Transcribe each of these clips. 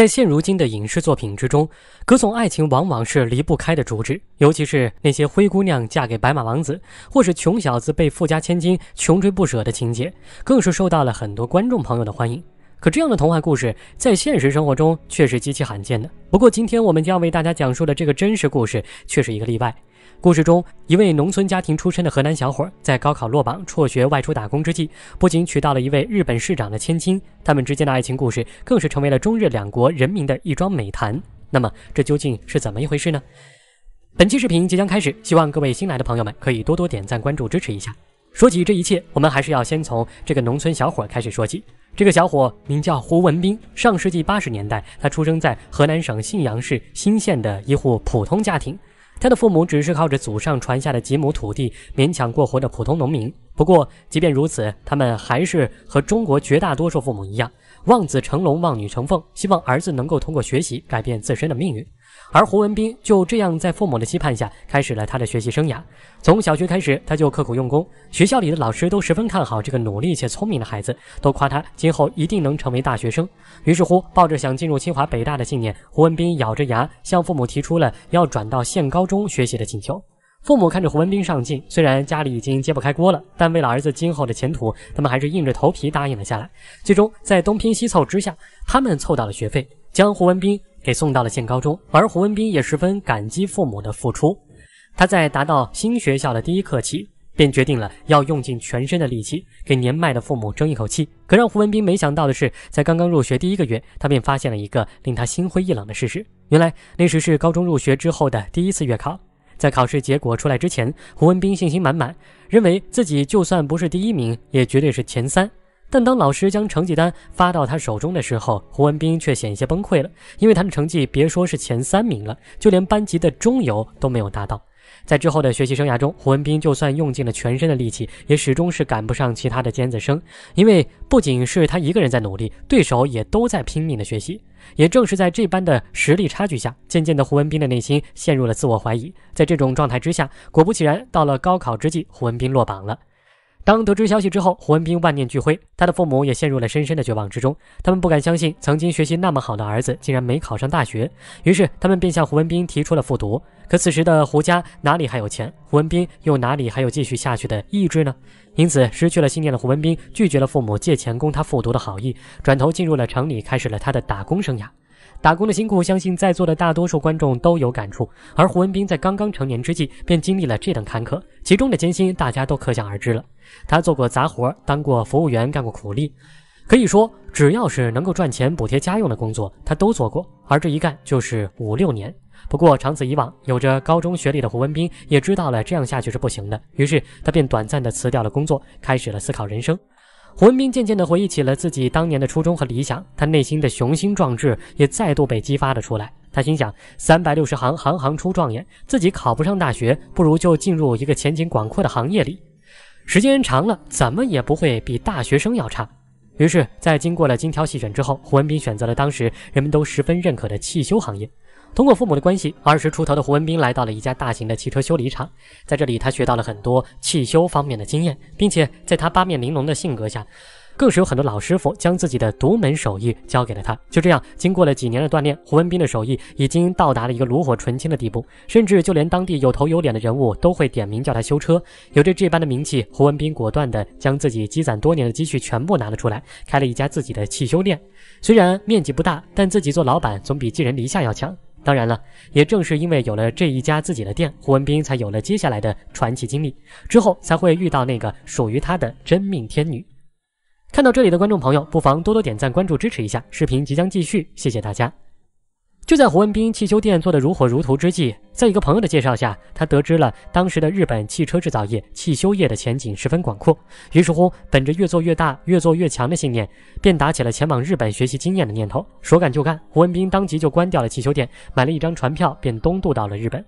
在现如今的影视作品之中，歌颂爱情往往是离不开的主旨，尤其是那些灰姑娘嫁给白马王子，或是穷小子被富家千金穷追不舍的情节，更是受到了很多观众朋友的欢迎。可这样的童话故事在现实生活中却是极其罕见的。不过，今天我们将为大家讲述的这个真实故事却是一个例外。故事中，一位农村家庭出身的河南小伙，在高考落榜、辍学外出打工之际，不仅娶到了一位日本市长的千金，他们之间的爱情故事更是成为了中日两国人民的一桩美谈。那么，这究竟是怎么一回事呢？本期视频即将开始，希望各位新来的朋友们可以多多点赞、关注、支持一下。说起这一切，我们还是要先从这个农村小伙开始说起。这个小伙名叫胡文斌，上世纪八十年代，他出生在河南省信阳市新县的一户普通家庭。他的父母只是靠着祖上传下的几亩土地勉强过活的普通农民。不过，即便如此，他们还是和中国绝大多数父母一样，望子成龙，望女成凤，希望儿子能够通过学习改变自身的命运。而胡文斌就这样在父母的期盼下开始了他的学习生涯。从小学开始，他就刻苦用功，学校里的老师都十分看好这个努力且聪明的孩子，都夸他今后一定能成为大学生。于是乎，抱着想进入清华北大的信念，胡文斌咬着牙向父母提出了要转到县高中学习的请求。父母看着胡文斌上进，虽然家里已经揭不开锅了，但为了儿子今后的前途，他们还是硬着头皮答应了下来。最终，在东拼西凑之下，他们凑到了学费，将胡文斌。给送到了县高中，而胡文斌也十分感激父母的付出。他在达到新学校的第一刻起，便决定了要用尽全身的力气给年迈的父母争一口气。可让胡文斌没想到的是，在刚刚入学第一个月，他便发现了一个令他心灰意冷的事实。原来那时是高中入学之后的第一次月考，在考试结果出来之前，胡文斌信心满满，认为自己就算不是第一名，也绝对是前三。但当老师将成绩单发到他手中的时候，胡文斌却险些崩溃了，因为他的成绩别说是前三名了，就连班级的中游都没有达到。在之后的学习生涯中，胡文斌就算用尽了全身的力气，也始终是赶不上其他的尖子生，因为不仅是他一个人在努力，对手也都在拼命的学习。也正是在这般的实力差距下，渐渐的胡文斌的内心陷入了自我怀疑。在这种状态之下，果不其然，到了高考之际，胡文斌落榜了。当得知消息之后，胡文斌万念俱灰，他的父母也陷入了深深的绝望之中。他们不敢相信，曾经学习那么好的儿子竟然没考上大学。于是，他们便向胡文斌提出了复读。可此时的胡家哪里还有钱？胡文斌又哪里还有继续下去的意志呢？因此，失去了信念的胡文斌拒绝了父母借钱供他复读的好意，转头进入了城里，开始了他的打工生涯。打工的辛苦，相信在座的大多数观众都有感触。而胡文斌在刚刚成年之际，便经历了这等坎坷，其中的艰辛，大家都可想而知了。他做过杂活，当过服务员，干过苦力，可以说，只要是能够赚钱补贴家用的工作，他都做过。而这一干就是五六年。不过长此以往，有着高中学历的胡文斌也知道了这样下去是不行的，于是他便短暂地辞掉了工作，开始了思考人生。胡文斌渐渐地回忆起了自己当年的初衷和理想，他内心的雄心壮志也再度被激发了出来。他心想：“三百六十行，行行出状元，自己考不上大学，不如就进入一个前景广阔的行业里，时间长了，怎么也不会比大学生要差。”于是，在经过了精挑细选之后，胡文斌选择了当时人们都十分认可的汽修行业。通过父母的关系，二十出头的胡文斌来到了一家大型的汽车修理厂，在这里，他学到了很多汽修方面的经验，并且在他八面玲珑的性格下，更是有很多老师傅将自己的独门手艺教给了他。就这样，经过了几年的锻炼，胡文斌的手艺已经到达了一个炉火纯青的地步，甚至就连当地有头有脸的人物都会点名叫他修车。有着这般的名气，胡文斌果断地将自己积攒多年的积蓄全部拿了出来，开了一家自己的汽修店。虽然面积不大，但自己做老板总比寄人篱下要强。当然了，也正是因为有了这一家自己的店，胡文斌才有了接下来的传奇经历，之后才会遇到那个属于他的真命天女。看到这里的观众朋友，不妨多多点赞、关注、支持一下。视频即将继续，谢谢大家。就在胡文斌汽修店做的如火如荼之际，在一个朋友的介绍下，他得知了当时的日本汽车制造业、汽修业的前景十分广阔。于是乎，本着越做越大、越做越强的信念，便打起了前往日本学习经验的念头。说干就干，胡文斌当即就关掉了汽修店，买了一张船票，便东渡到了日本。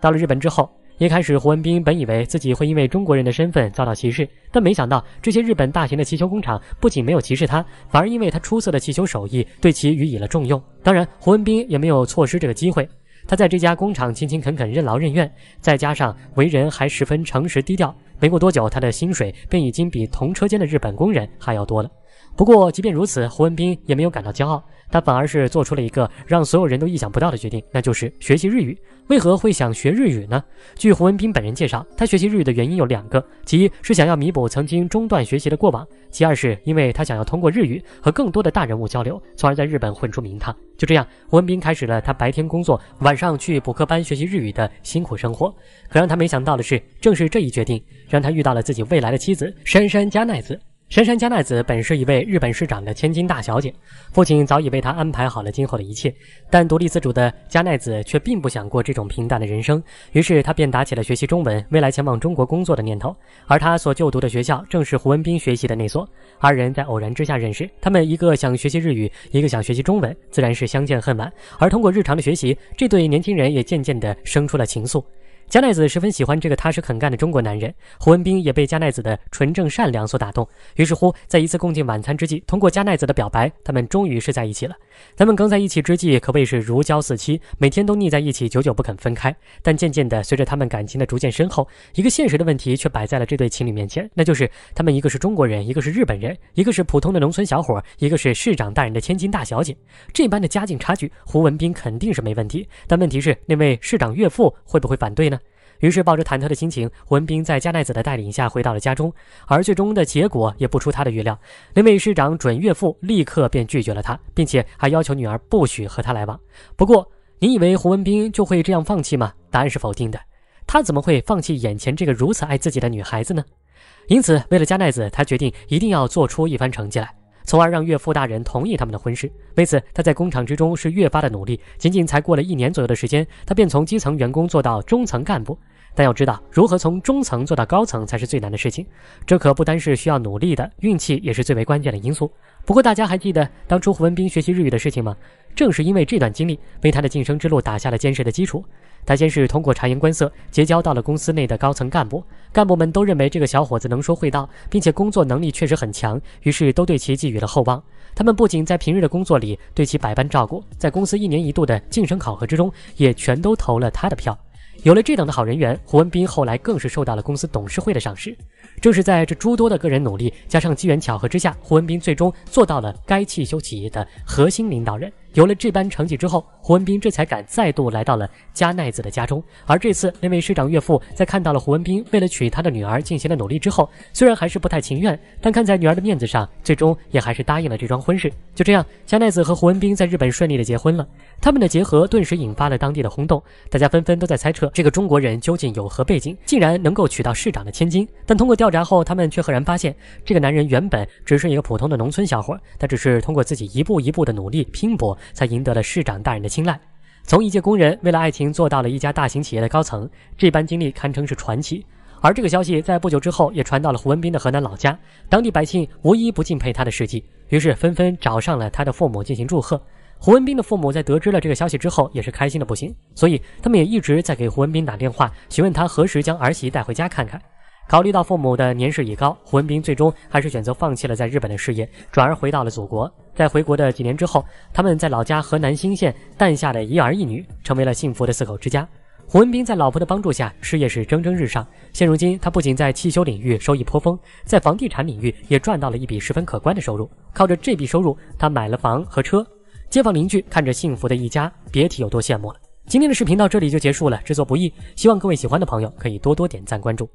到了日本之后。一开始，胡文斌本以为自己会因为中国人的身份遭到歧视，但没想到这些日本大型的汽修工厂不仅没有歧视他，反而因为他出色的汽修手艺对其予以了重用。当然，胡文斌也没有错失这个机会，他在这家工厂勤勤恳恳、任劳任怨，再加上为人还十分诚实低调，没过多久，他的薪水便已经比同车间的日本工人还要多了。不过，即便如此，胡文斌也没有感到骄傲。他反而是做出了一个让所有人都意想不到的决定，那就是学习日语。为何会想学日语呢？据胡文斌本人介绍，他学习日语的原因有两个：其一是想要弥补曾经中断学习的过往；其二是因为他想要通过日语和更多的大人物交流，从而在日本混出名堂。就这样，胡文斌开始了他白天工作、晚上去补课班学习日语的辛苦生活。可让他没想到的是，正是这一决定，让他遇到了自己未来的妻子杉珊加奈子。杉山加奈子本是一位日本市长的千金大小姐，父亲早已为她安排好了今后的一切，但独立自主的加奈子却并不想过这种平淡的人生，于是她便打起了学习中文、未来前往中国工作的念头。而她所就读的学校正是胡文斌学习的那所，二人在偶然之下认识，他们一个想学习日语，一个想学习中文，自然是相见恨晚。而通过日常的学习，这对年轻人也渐渐地生出了情愫。加奈子十分喜欢这个踏实肯干的中国男人，胡文斌也被加奈子的纯正善良所打动。于是乎，在一次共进晚餐之际，通过加奈子的表白，他们终于是在一起了。咱们刚在一起之际，可谓是如胶似漆，每天都腻在一起，久久不肯分开。但渐渐的，随着他们感情的逐渐深厚，一个现实的问题却摆在了这对情侣面前，那就是他们一个是中国人，一个是日本人，一个是普通的农村小伙，一个是市长大人的千金大小姐。这般的家境差距，胡文斌肯定是没问题，但问题是那位市长岳父会不会反对呢？于是，抱着忐忑的心情，文斌在加奈子的带领下回到了家中。而最终的结果也不出他的预料，林美市长准岳父立刻便拒绝了他，并且还要求女儿不许和他来往。不过，你以为胡文斌就会这样放弃吗？答案是否定的，他怎么会放弃眼前这个如此爱自己的女孩子呢？因此，为了加奈子，他决定一定要做出一番成绩来，从而让岳父大人同意他们的婚事。为此，他在工厂之中是越发的努力。仅仅才过了一年左右的时间，他便从基层员工做到中层干部。但要知道，如何从中层做到高层才是最难的事情。这可不单是需要努力的，运气也是最为关键的因素。不过，大家还记得当初胡文斌学习日语的事情吗？正是因为这段经历，为他的晋升之路打下了坚实的基础。他先是通过察言观色，结交到了公司内的高层干部。干部们都认为这个小伙子能说会道，并且工作能力确实很强，于是都对其寄予了厚望。他们不仅在平日的工作里对其百般照顾，在公司一年一度的晋升考核之中，也全都投了他的票。有了这等的好人缘，胡文斌后来更是受到了公司董事会的赏识。正是在这诸多的个人努力加上机缘巧合之下，胡文斌最终做到了该汽修企业的核心领导人。有了这般成绩之后，胡文斌这才敢再度来到了加奈子的家中。而这次，那位市长岳父在看到了胡文斌为了娶他的女儿进行了努力之后，虽然还是不太情愿，但看在女儿的面子上，最终也还是答应了这桩婚事。就这样，加奈子和胡文斌在日本顺利的结婚了。他们的结合顿时引发了当地的轰动，大家纷纷都在猜测这个中国人究竟有何背景，竟然能够娶到市长的千金。但通过调查后，他们却赫然发现，这个男人原本只是一个普通的农村小伙，他只是通过自己一步一步的努力拼搏，才赢得了市长大人的青睐。从一介工人，为了爱情做到了一家大型企业的高层，这般经历堪称是传奇。而这个消息在不久之后也传到了胡文斌的河南老家，当地百姓无一不敬佩他的事迹，于是纷纷找上了他的父母进行祝贺。胡文斌的父母在得知了这个消息之后，也是开心的不行，所以他们也一直在给胡文斌打电话，询问他何时将儿媳带回家看看。考虑到父母的年事已高，胡文斌最终还是选择放弃了在日本的事业，转而回到了祖国。在回国的几年之后，他们在老家河南新县诞下了一儿一女，成为了幸福的四口之家。胡文斌在老婆的帮助下，事业是蒸蒸日上。现如今，他不仅在汽修领域收益颇丰，在房地产领域也赚到了一笔十分可观的收入。靠着这笔收入，他买了房和车。街坊邻居看着幸福的一家，别提有多羡慕了。今天的视频到这里就结束了，制作不易，希望各位喜欢的朋友可以多多点赞关注。